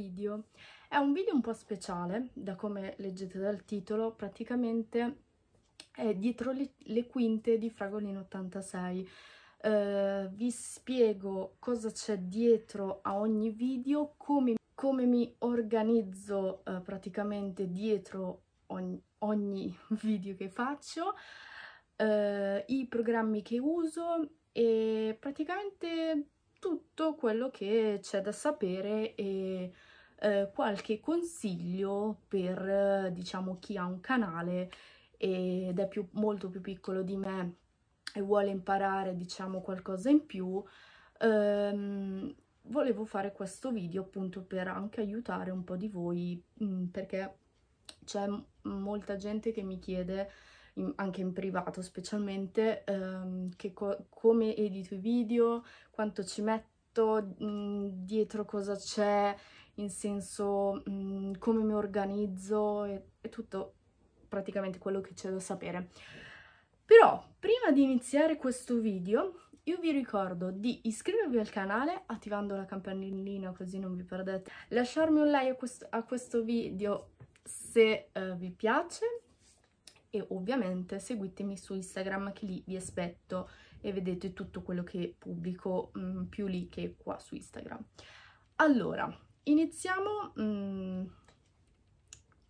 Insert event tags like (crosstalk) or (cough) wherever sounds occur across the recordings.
video. È un video un po' speciale, da come leggete dal titolo, praticamente è dietro le, le quinte di Fragolino 86. Uh, eh, vi spiego cosa c'è dietro a ogni video, come, come mi organizzo uh, praticamente dietro ogni, ogni, (laughs) video che faccio, uh, i programmi che uso e praticamente tutto quello che c'è da sapere e eh, qualche consiglio per eh, diciamo chi ha un canale ed è più, molto più piccolo di me e vuole imparare diciamo qualcosa in più ehm, volevo fare questo video appunto per anche aiutare un po' di voi mh, mm, perché c'è molta gente che mi chiede in, anche in privato specialmente, ehm, che co come edito i video, quanto ci metto, mh, mm, dietro cosa c'è, in senso mh, mm, come mi organizzo e, e tutto praticamente quello che c'è da sapere. Però prima di iniziare questo video io vi ricordo di iscrivervi al canale attivando la campanellina così non vi perdete, lasciarmi un like a questo, a questo video se uh, vi piace e ovviamente seguitemi su Instagram che lì vi aspetto e vedete tutto quello che pubblico mh, mm, più lì che qua su Instagram. Allora, iniziamo mh, mm,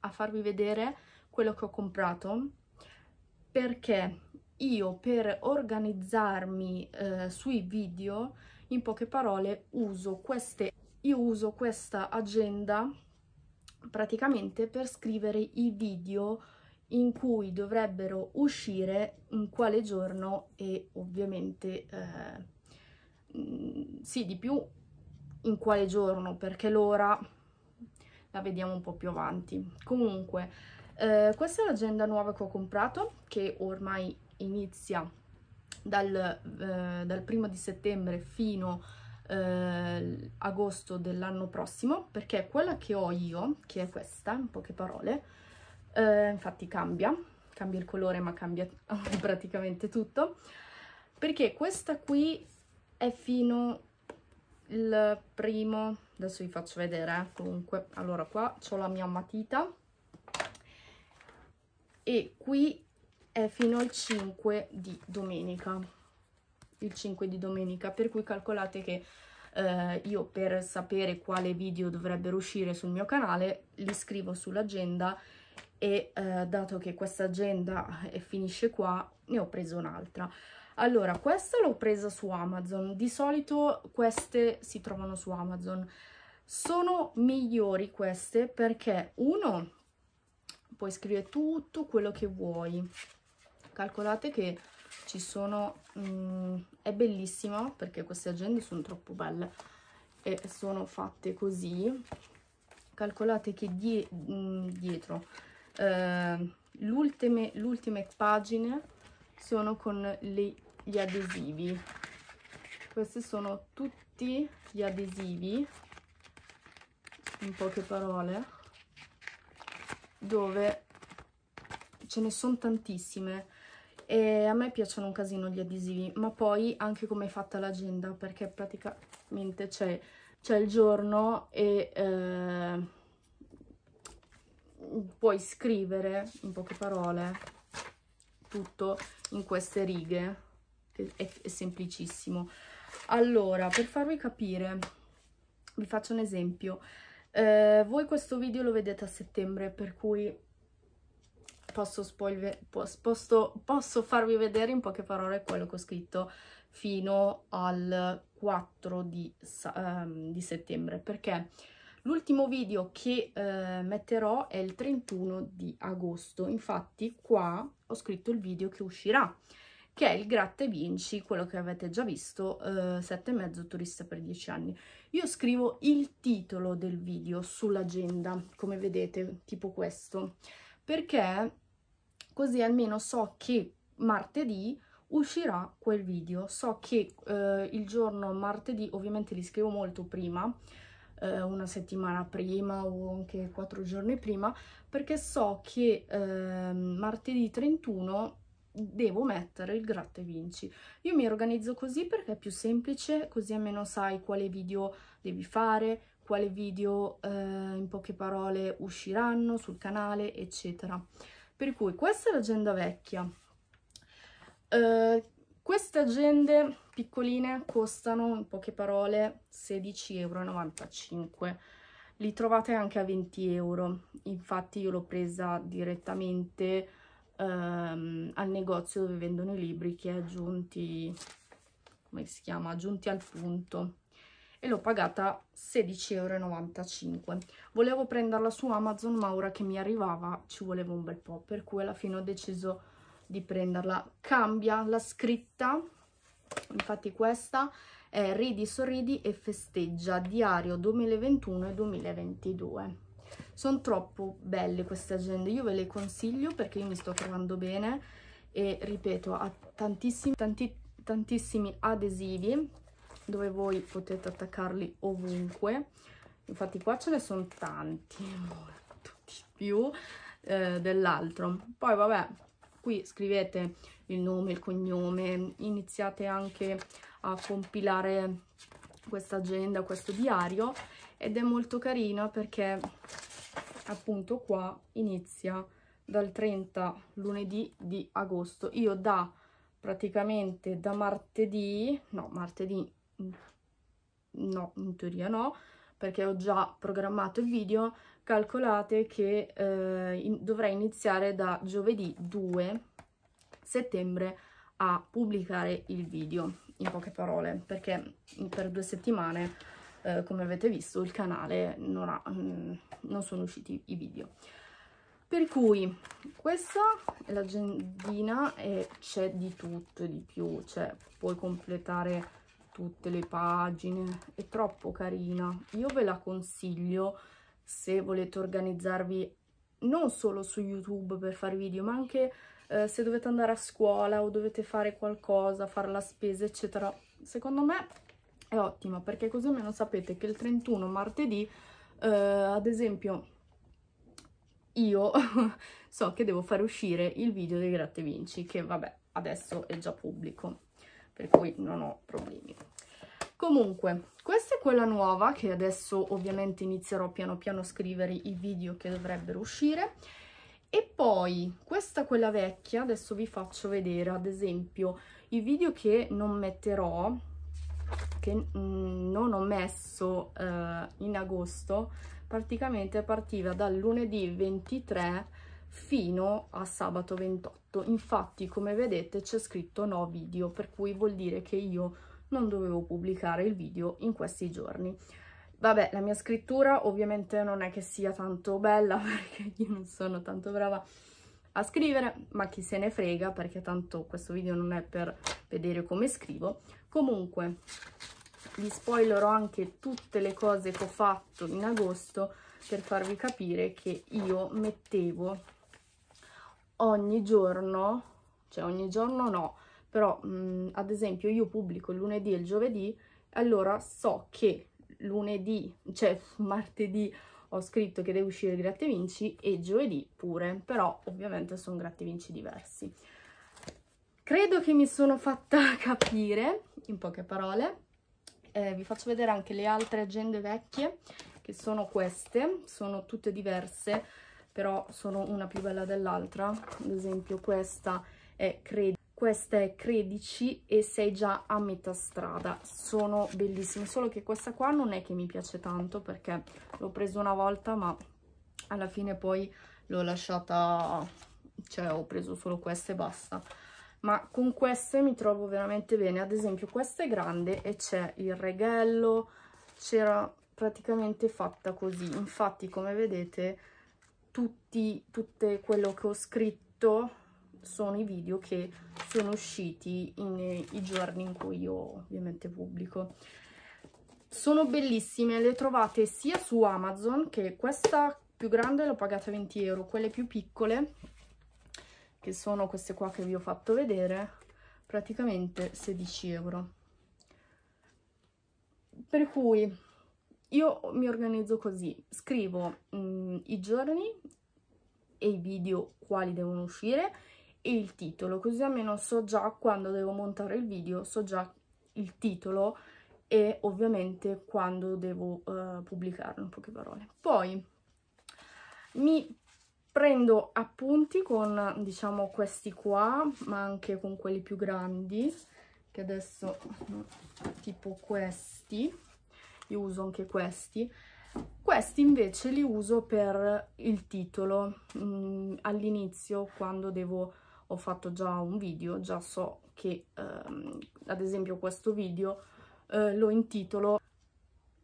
a farvi vedere quello che ho comprato perché io per organizzarmi eh, sui video, in poche parole, uso queste io uso questa agenda praticamente per scrivere i video in cui dovrebbero uscire in quale giorno e ovviamente eh, mm, sì di più in quale giorno perché l'ora la vediamo un po' più avanti comunque eh, questa è l'agenda nuova che ho comprato che ormai inizia dal, eh, dal primo di settembre fino eh, agosto dell'anno prossimo perché quella che ho io che è questa in poche parole eh, infatti cambia, cambia il colore ma cambia (laughs) praticamente tutto, perché questa qui è fino il primo, adesso vi faccio vedere, eh, comunque, allora qua ho la mia matita, e qui è fino al 5 di domenica, il 5 di domenica, per cui calcolate che eh, io per sapere quale video dovrebbero uscire sul mio canale li scrivo sull'agenda e eh, dato che questa agenda eh, finisce qua ne ho preso un'altra allora questa l'ho presa su Amazon di solito queste si trovano su Amazon sono migliori queste perché uno puoi scrivere tutto quello che vuoi calcolate che ci sono mh, mm, è bellissima perché queste agende sono troppo belle e sono fatte così calcolate che die, mh, mm, dietro eh, l'ultime ultime pagine sono con le, gli adesivi questi sono tutti gli adesivi in poche parole dove ce ne sono tantissime e a me piacciono un casino gli adesivi ma poi anche come è fatta l'agenda perché praticamente c'è il giorno e eh, puoi scrivere in poche parole tutto in queste righe che è, è semplicissimo allora per farvi capire vi faccio un esempio eh, voi questo video lo vedete a settembre per cui posso, spoiler, posso, posso farvi vedere in poche parole quello che ho scritto fino al 4 di, um, di settembre perché L'ultimo video che eh, metterò è il 31 di agosto, infatti qua ho scritto il video che uscirà, che è il gratta e vinci, quello che avete già visto, eh, sette eh, mezzo turista per 10 anni. Io scrivo il titolo del video sull'agenda, come vedete, tipo questo, perché così almeno so che martedì uscirà quel video. So che eh, il giorno martedì, ovviamente li scrivo molto prima, eh, una settimana prima o anche quattro giorni prima perché so che eh, martedì 31 devo mettere il gratta e vinci. Io mi organizzo così perché è più semplice, così almeno sai quale video devi fare, quale video eh, in poche parole usciranno sul canale, eccetera. Per cui questa è l'agenda vecchia. Uh, queste agende piccoline costano in poche parole 16,95 euro li trovate anche a 20 euro infatti io l'ho presa direttamente ehm, al negozio dove vendono i libri che è giunti come si chiama giunti al punto e l'ho pagata 16,95 euro volevo prenderla su amazon ma ora che mi arrivava ci voleva un bel po per cui alla fine ho deciso di prenderla cambia la scritta infatti questa è Ridi, sorridi e festeggia, diario 2021 e 2022. Sono troppo belle queste agende, io ve le consiglio perché io mi sto trovando bene e ripeto, ha tantissimi, tanti, tantissimi adesivi dove voi potete attaccarli ovunque. Infatti qua ce ne sono tanti, (laughs) molto di più eh, dell'altro. Poi vabbè, qui scrivete il nome, il cognome, iniziate anche a compilare questa agenda, questo diario ed è molto carina perché appunto qua inizia dal 30 lunedì di agosto. Io da praticamente da martedì, no martedì no in teoria no, perché ho già programmato il video, calcolate che eh, in, dovrei iniziare da giovedì 2 settembre a pubblicare il video, in poche parole, perché per due settimane, eh, come avete visto, il canale non, ha, mm, non sono usciti i video. Per cui questa è l'agendina e c'è di tutto e di più, cioè puoi completare tutte le pagine, è troppo carina. Io ve la consiglio se volete organizzarvi non solo su YouTube per fare video, ma anche eh, se dovete andare a scuola o dovete fare qualcosa, fare la spesa, eccetera, secondo me è ottima perché così almeno sapete che il 31 martedì, eh, ad esempio, io (laughs) so che devo fare uscire il video dei gratte vinci che vabbè adesso è già pubblico per cui non ho problemi comunque questa è quella nuova che adesso ovviamente inizierò piano piano a scrivere i video che dovrebbero uscire e poi questa quella vecchia, adesso vi faccio vedere ad esempio i video che non metterò, che mm, non ho messo eh, in agosto, praticamente partiva dal lunedì 23 fino a sabato 28. Infatti come vedete c'è scritto no video, per cui vuol dire che io non dovevo pubblicare il video in questi giorni. Vabbè, la mia scrittura ovviamente non è che sia tanto bella (laughs) perché io non sono tanto brava a scrivere, ma chi se ne frega perché tanto questo video non è per vedere come scrivo. Comunque, vi spoilerò anche tutte le cose che ho fatto in agosto per farvi capire che io mettevo ogni giorno, cioè ogni giorno no, però mh, mm, ad esempio io pubblico il lunedì e il giovedì, allora so che lunedì, cioè martedì ho scritto che deve uscire il gratte vinci e giovedì pure, però ovviamente sono gratte vinci diversi. Credo che mi sono fatta (laughs) capire, in poche parole. Eh, vi faccio vedere anche le altre agende vecchie, che sono queste, sono tutte diverse, però sono una più bella dell'altra. Ad esempio questa è, credo, questa è 13 e sei già a metà strada sono bellissime solo che questa qua non è che mi piace tanto perché l'ho presa una volta ma alla fine poi l'ho lasciata cioè ho preso solo questa e basta ma con queste mi trovo veramente bene ad esempio questa è grande e c'è il reghello c'era praticamente fatta così infatti come vedete tutti, tutte quello che ho scritto sono i video che sono usciti nei giorni in cui io ovviamente pubblico. Sono bellissime, le trovate sia su Amazon, che questa più grande l'ho pagata 20 euro, quelle più piccole, che sono queste qua che vi ho fatto vedere, praticamente 16 euro. Per cui io mi organizzo così, scrivo mh, mm, i giorni e i video quali devono uscire e il titolo, così almeno so già quando devo montare il video, so già il titolo e ovviamente quando devo uh, pubblicarlo, in poche parole. Poi mi prendo appunti con, diciamo, questi qua, ma anche con quelli più grandi, che adesso tipo questi, io uso anche questi, questi invece li uso per il titolo mm, all'inizio quando devo ho fatto già un video, già so che ehm, ad esempio questo video eh, lo intitolo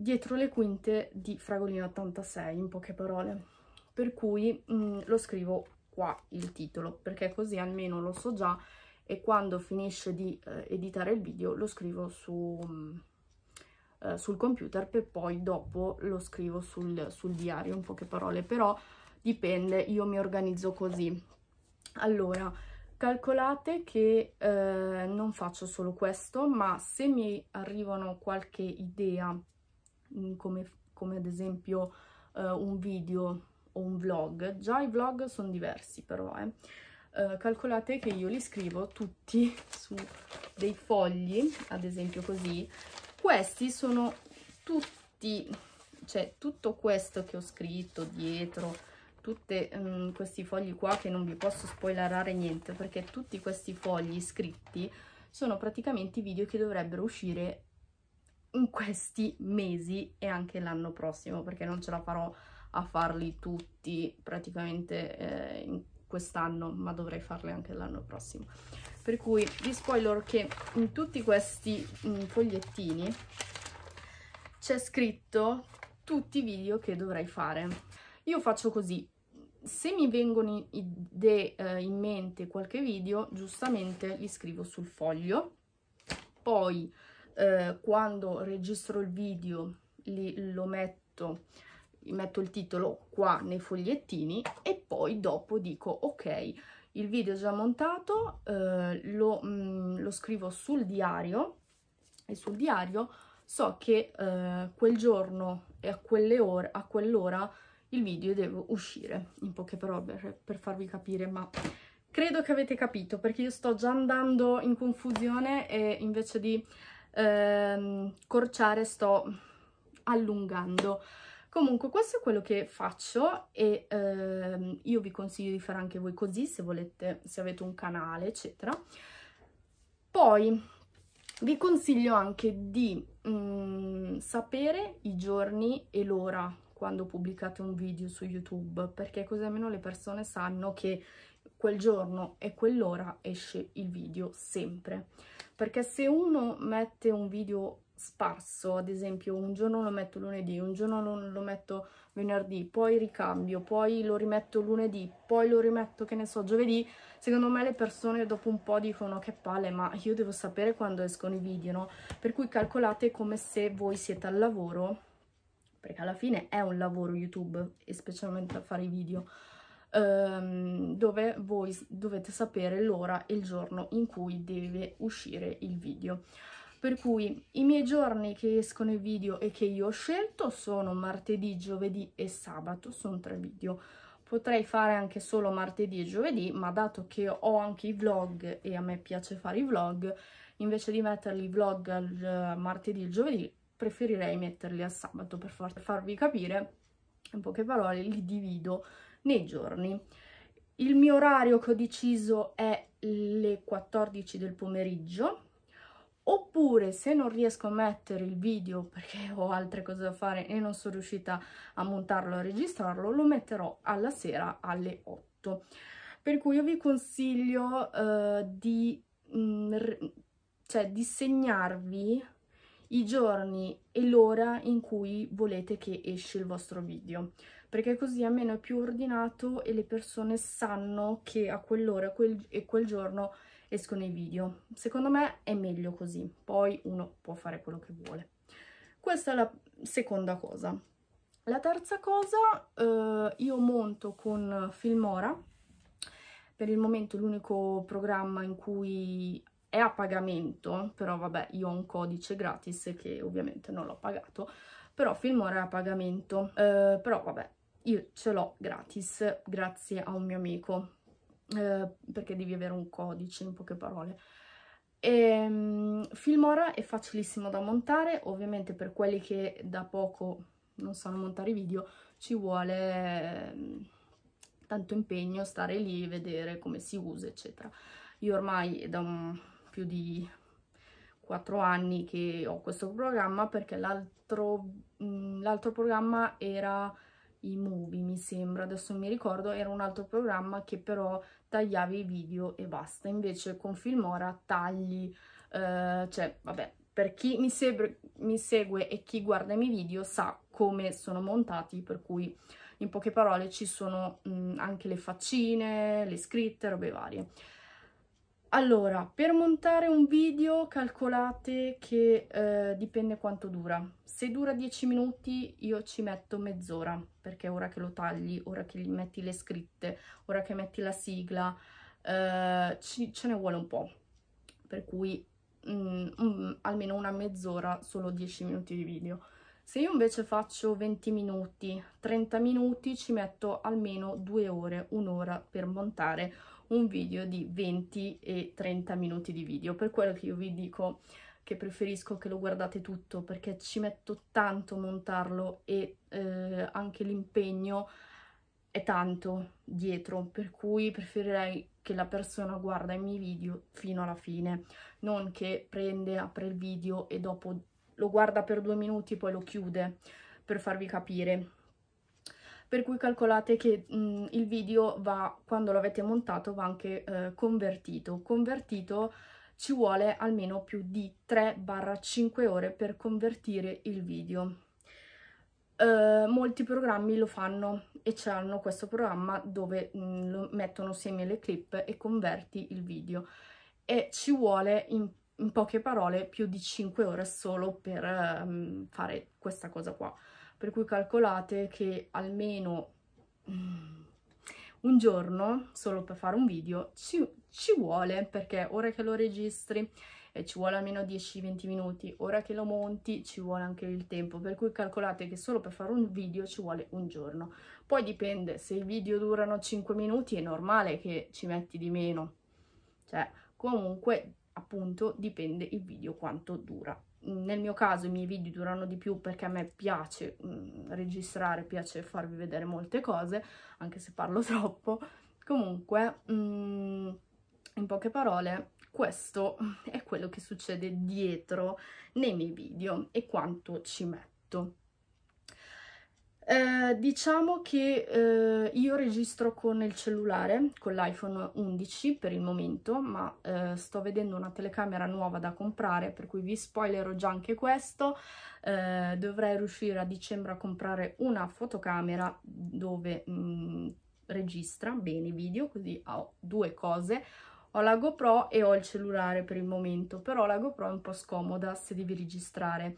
Dietro le quinte di Fragolino 86 in poche parole, per cui mh, mm, lo scrivo qua il titolo perché così almeno lo so già e quando finisce di eh, editare il video lo scrivo su, mh, mm, eh, sul computer per poi dopo lo scrivo sul, sul diario in poche parole, però dipende, io mi organizzo così. Allora, Calcolate che eh, non faccio solo questo, ma se mi arrivano qualche idea, mm, come, come ad esempio eh, un video o un vlog, già i vlog sono diversi però, eh. eh. calcolate che io li scrivo tutti (laughs) su dei fogli, ad esempio così, questi sono tutti, cioè tutto questo che ho scritto dietro, tutti mm, questi fogli qua che non vi posso spoilerare niente perché tutti questi fogli scritti sono praticamente i video che dovrebbero uscire in questi mesi e anche l'anno prossimo perché non ce la farò a farli tutti praticamente eh, quest'anno ma dovrei farli anche l'anno prossimo per cui vi spoiler che in tutti questi mm, fogliettini c'è scritto tutti i video che dovrei fare io faccio così, se mi vengono idee eh, in mente qualche video, giustamente li scrivo sul foglio, poi eh, quando registro il video li, lo metto, metto il titolo qua nei fogliettini e poi dopo dico ok, il video è già montato, eh, lo, mh, mm, lo, scrivo sul diario e sul diario so che eh, quel giorno e a quell'ora il video e devo uscire, in poche parole, cioè, per farvi capire, ma credo che avete capito, perché io sto già andando in confusione e invece di ehm, corciare sto allungando. Comunque questo è quello che faccio e ehm, io vi consiglio di fare anche voi così se volete, se avete un canale eccetera. Poi vi consiglio anche di mh, mm, sapere i giorni e l'ora quando pubblicate un video su YouTube, perché così almeno le persone sanno che quel giorno e quell'ora esce il video sempre. Perché se uno mette un video sparso, ad esempio un giorno lo metto lunedì, un giorno lo metto venerdì, poi ricambio, poi lo rimetto lunedì, poi lo rimetto, che ne so, giovedì, secondo me le persone dopo un po' dicono che palle, ma io devo sapere quando escono i video, no? Per cui calcolate come se voi siete al lavoro perché alla fine è un lavoro YouTube, e specialmente a fare i video, ehm, dove voi dovete sapere l'ora e il giorno in cui deve uscire il video. Per cui i miei giorni che escono i video e che io ho scelto sono martedì, giovedì e sabato, sono tre video. Potrei fare anche solo martedì e giovedì, ma dato che ho anche i vlog e a me piace fare i vlog, invece di metterli i vlog martedì e giovedì, preferirei metterli a sabato per far, farvi capire, in poche parole, li divido nei giorni. Il mio orario che ho deciso è le 14 del pomeriggio, oppure se non riesco a mettere il video perché ho altre cose da fare e non sono riuscita a montarlo a registrarlo, lo metterò alla sera alle 8. Per cui io vi consiglio uh, di, mh, mm, cioè, di segnarvi i giorni e l'ora in cui volete che esce il vostro video perché così almeno è più ordinato e le persone sanno che a quell'ora quel, e quel giorno escono i video. Secondo me è meglio così, poi uno può fare quello che vuole. Questa è la seconda cosa. La terza cosa, eh, io monto con Filmora, per il momento l'unico programma in cui è a pagamento, però vabbè io ho un codice gratis che ovviamente non l'ho pagato, però Filmora è a pagamento, eh, però vabbè io ce l'ho gratis grazie a un mio amico, eh, perché devi avere un codice in poche parole. E, um, Filmora è facilissimo da montare, ovviamente per quelli che da poco non sanno montare video ci vuole eh, tanto impegno stare lì, vedere come si usa eccetera. Io ormai da un più di quattro anni che ho questo programma perché l'altro mm, programma era i movie mi sembra, adesso mi ricordo, era un altro programma che però tagliavi i video e basta, invece con Filmora tagli, eh, cioè vabbè, per chi mi, mi, segue e chi guarda i miei video sa come sono montati, per cui in poche parole ci sono mh, mm, anche le faccine, le scritte, robe varie. Allora, per montare un video calcolate che eh, dipende quanto dura. Se dura 10 minuti io ci metto mezz'ora, perché ora che lo tagli, ora che metti le scritte, ora che metti la sigla, eh, ci, ce ne vuole un po'. Per cui mm, mm, almeno una mezz'ora, solo 10 minuti di video. Se io invece faccio 20 minuti, 30 minuti, ci metto almeno due ore, un'ora per montare un video di 20 e 30 minuti di video, per quello che io vi dico che preferisco che lo guardate tutto perché ci metto tanto a montarlo e eh, anche l'impegno è tanto dietro, per cui preferirei che la persona guarda i miei video fino alla fine, non che prende, apre il video e dopo lo guarda per due minuti e poi lo chiude, per farvi capire per cui calcolate che mh, il video va, quando l'avete montato, va anche eh, convertito. Convertito ci vuole almeno più di 3-5 ore per convertire il video. Eh, molti programmi lo fanno e hanno questo programma dove mh, mettono semi le clip e converti il video e ci vuole in in poche parole più di 5 ore solo per um, fare questa cosa qua per cui calcolate che almeno mm, un giorno solo per fare un video ci, ci vuole perché ora che lo registri eh, ci vuole almeno 10-20 minuti, ora che lo monti ci vuole anche il tempo, per cui calcolate che solo per fare un video ci vuole un giorno. Poi dipende, se i video durano 5 minuti è normale che ci metti di meno, cioè comunque appunto dipende il video quanto dura nel mio caso i miei video durano di più perché a me piace mh, mm, registrare, piace farvi vedere molte cose, anche se parlo (laughs) troppo. Comunque, mh, mm, in poche parole, questo è quello che succede dietro nei miei video e quanto ci metto. Eh, diciamo che eh, io registro con il cellulare, con l'iPhone 11 per il momento, ma eh, sto vedendo una telecamera nuova da comprare, per cui vi spoilerò già anche questo. Eh, dovrei riuscire a dicembre a comprare una fotocamera dove mh, mm, registra bene i video, così ho due cose. Ho la GoPro e ho il cellulare per il momento, però la GoPro è un po' scomoda se devi registrare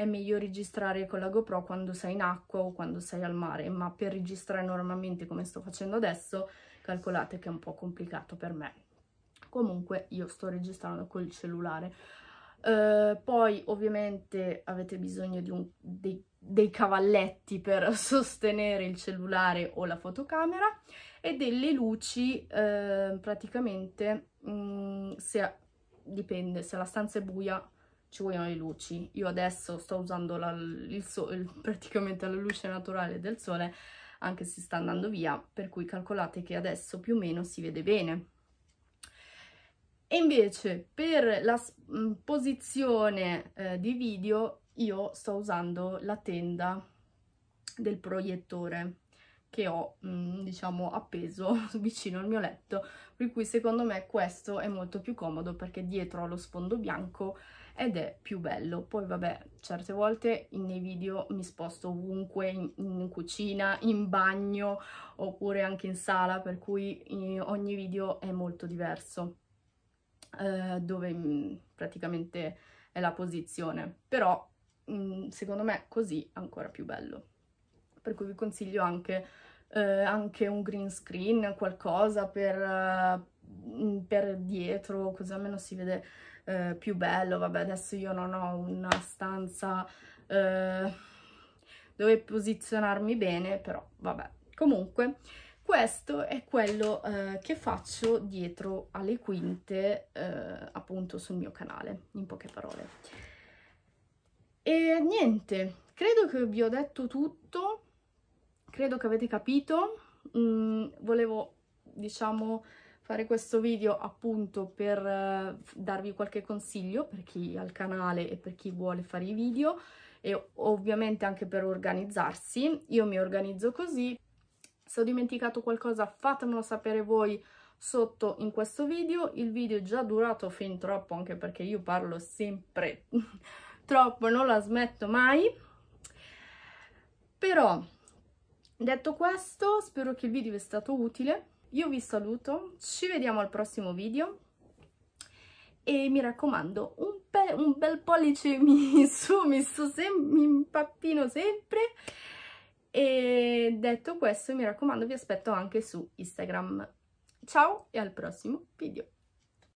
è meglio registrare con la GoPro quando sei in acqua o quando sei al mare, ma per registrare normalmente come sto facendo adesso, calcolate che è un po' complicato per me. Comunque io sto registrando col cellulare. Uh, poi ovviamente avete bisogno un, dei, dei, cavalletti per (laughs) sostenere il cellulare o la fotocamera e delle luci uh, praticamente mh, mm, se dipende se la stanza è buia ci vogliono le luci. Io adesso sto usando la, il so, il, (laughs) praticamente la luce naturale del sole, anche se sta andando via, per cui calcolate che adesso più o meno si vede bene. E invece per la mm, posizione eh, di video io sto usando la tenda del proiettore che ho mh, mm, diciamo appeso (laughs) vicino al mio letto per cui secondo me questo è molto più comodo perché dietro allo sfondo bianco ed è più bello. Poi vabbè, certe volte nei video mi sposto ovunque, in, in cucina, in bagno oppure anche in sala, per cui eh, ogni video è molto diverso, eh, dove mm, praticamente è la posizione. Però mm, secondo me così è ancora più bello. Per cui vi consiglio anche, eh, anche un green screen, qualcosa per, mm, per dietro, così almeno si vede eh, più bello, vabbè adesso io non ho una stanza eh, dove posizionarmi bene, però vabbè, comunque questo è quello eh, che faccio dietro alle quinte eh, appunto sul mio canale, in poche parole. E niente, credo che vi ho detto tutto, credo che avete capito, mm, volevo diciamo fare questo video appunto per eh, darvi qualche consiglio per chi ha il canale e per chi vuole fare i video e ovviamente anche per organizzarsi. Io mi organizzo così. Se ho dimenticato qualcosa fatemelo sapere voi sotto in questo video. Il video è già durato fin troppo anche perché io parlo sempre (laughs) troppo, non la smetto mai. Però detto questo spero che il video vi sia stato utile io vi saluto, ci vediamo al prossimo video e mi raccomando un, pe un bel pollice (laughs) mi su, mi su, se mi impappino sempre e detto questo mi raccomando vi aspetto anche su Instagram. Ciao e al prossimo video!